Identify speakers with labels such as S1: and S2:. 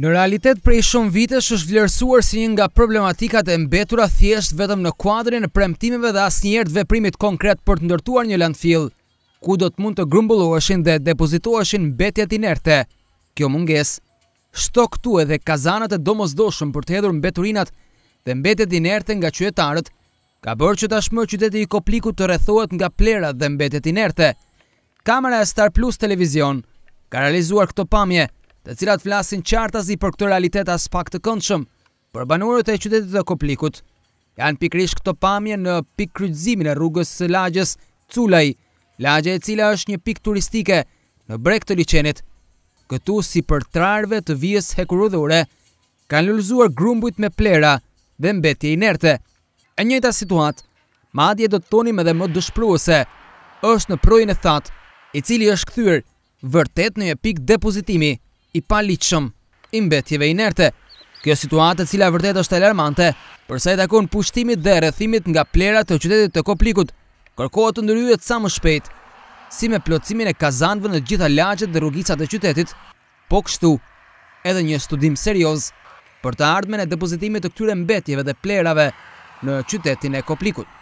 S1: Në realitet, prej shumë vitesh është vlerësuar si një nga problematikat e mbetura thjesht vetëm në kuadrin e premtimeve dhe asë njerët veprimit konkret për të ndërtuar një landfill, ku do të mund të grumbulloheshin dhe depozitoheshin mbetjet inerte. Kjo munges, shto këtu edhe kazanat e domozdoshëm për të hedhur mbeturinat dhe mbetjet inerte nga qyetarët, ka bërë që tashmë qyteti i kopliku të rethohet nga plera dhe mbetjet inerte. Kamera e Star Plus Televizion ka realizuar këto pamje, të cilat flasin qartazi për këtë realitet as pak të këndshëm për banorët e qytetit të Koplikut. Janë pikrish këto pamje në pik krytëzimin e rrugës së lagjes Culaj, lagje e cila është një pik turistike në brek të liqenit. Këtu si për trarve të vijës hekurudhore, kanë lullzuar grumbujt me plera dhe mbetje inerte. E njëta situat, madje do të tonim edhe më dëshpruese, është në projën e thatë, i cili është këthyrë vërtet në një pik depozitimi i paliqëm i inerte. Kjo situatë cila vërtet është alarmante, përsa i takon pushtimit dhe rëthimit nga plerat të qytetit të koplikut, kërkohet të ndëryjet sa më shpejt, si me plotësimin e kazanëve në gjitha lagjet dhe rrugicat të qytetit, po kështu edhe një studim serios për të ardhme në depozitimit të këtyre mbetjeve dhe plerave në qytetin e koplikut.